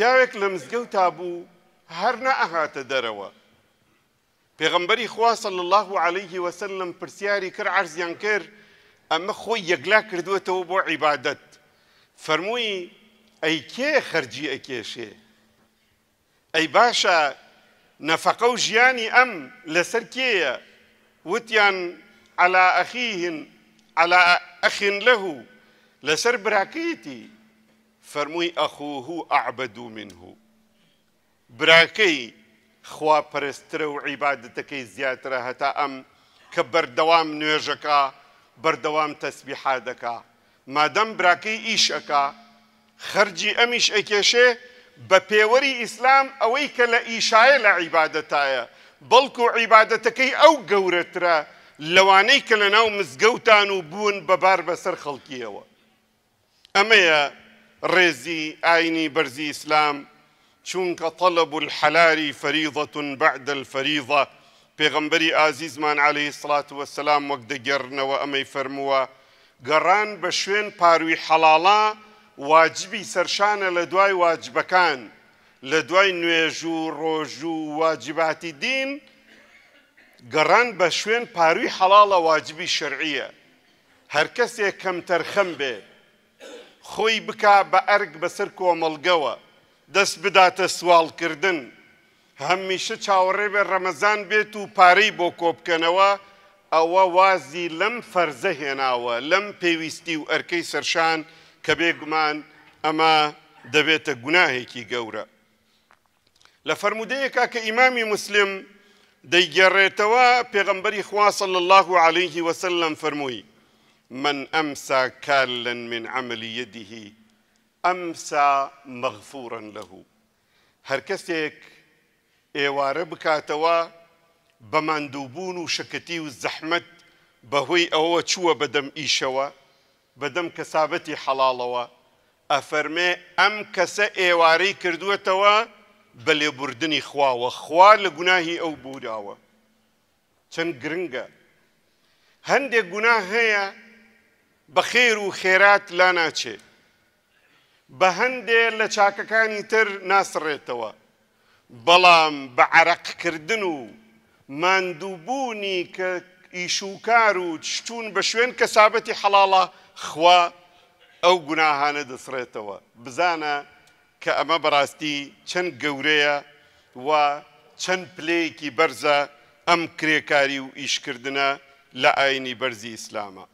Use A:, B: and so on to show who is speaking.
A: پیاوێک لە مزگەوتا بوو هەر نەئەهاتە دەرەوە پێغمبەری خواسە لە الله علیه و سلم پرسیاری کرد عرزیان کرد ئەمە خۆی یەکلا کردوێتەوە بۆ عیبادەت فەرمووی ئەی کێ خەرجی ئەکێشێ ئەی باشە نەفەقە و جیانی ام لسر کیه وتیان على أخيهن على أخ له لسر براكيتي فەرمووی ئەخوه ئەعبد و منه براکەی خواپەرسترە و عیباەتەکەی زیاترە هەتا ئەم کە بەردەوام نوێژەکە بەردەوام تەسبیحا دەکا مادەم براکەی ئیشەکە خەرجی ئەمیش ئەکێشێ بە پێوەری ئیسلام ئەوەی کە لە ئیشایە لە عیباەتایە بەڵکو عیباەتەکەی ئەو گەورەترە لەوانەی کە لە ناو مزگەوتان و بوون بەبار بەسەر خەڵکیەوە ئەمەیە ريزي آيني برزي إسلام چونك طلب الحلال فريضة بعد الفريضة پیغمبري عزيز من عليه الصلاة والسلام وقت دقرنا وأمي فرموا گەڕان بە شوێن پاروی حەڵاڵا واجبی سەرشانە لە دوای واجبەکان لە دوای نوێژ و ڕۆژ و واجباتی دین گەڕان بە شوێن پاروی حەڵاڵە واجبی شەرعیە هەر کەسێک کەم تەرخەم بێت خۆی بک بە ئەرگ بەسەر کۆمەلگەوە دەست بداتە سوالکردن هەمیشە چاوەڕێ بە ڕەمەزان بێت و پارەی بۆ کۆبکەنەوە ئەوە وازی لەم فەرزە هێناوە لەم پێویستی و ئەرکەی سەرشان کە بێگومان ئەمە دەبێتە گوناهێکی گەورە لە فەرمودەیەکا کە ئیمامی مسلم دەیگەڕێتەوە پێغمبەری خواصل الله عليه وسلم فەرمووی من أمسى كالا من عمل يده أمسى مغفورا له هەر کەسێک ئێوارە بکاتەوە بەماندووبوون و شکەتی و زەحمت بەهۆی ئەوە چووە بەدەم ئیشەوە بەدەم کەسابەتی حەڵاڵەوە ئەفەرمێ ئەم کەسە ئێوارەی کردوێتەوە بە لێبوردنی خواوە خوا لە گوناهی ئەو بوراوە چەند گرنگە هەندێک گونا هەیە بە خێر و خێرات لا ناچێ بە هەندێ لە چاکەکانی تر ناسڕێتەوە بەڵام بە عرەقکردن و مادووبوونی کە ئیشوکار و چتون بە شوێن کەسابەتی حەڵاڵە خوا ئەو گوناهانە دەسڕێتەوە بزانە کە ئەمە بەڕاستی چەند گەورەیە و چەند پلەیەکی بەرزە ئەم کرێکاری و ئیشکردنە لە ئاینی بەرزی ئیسلامە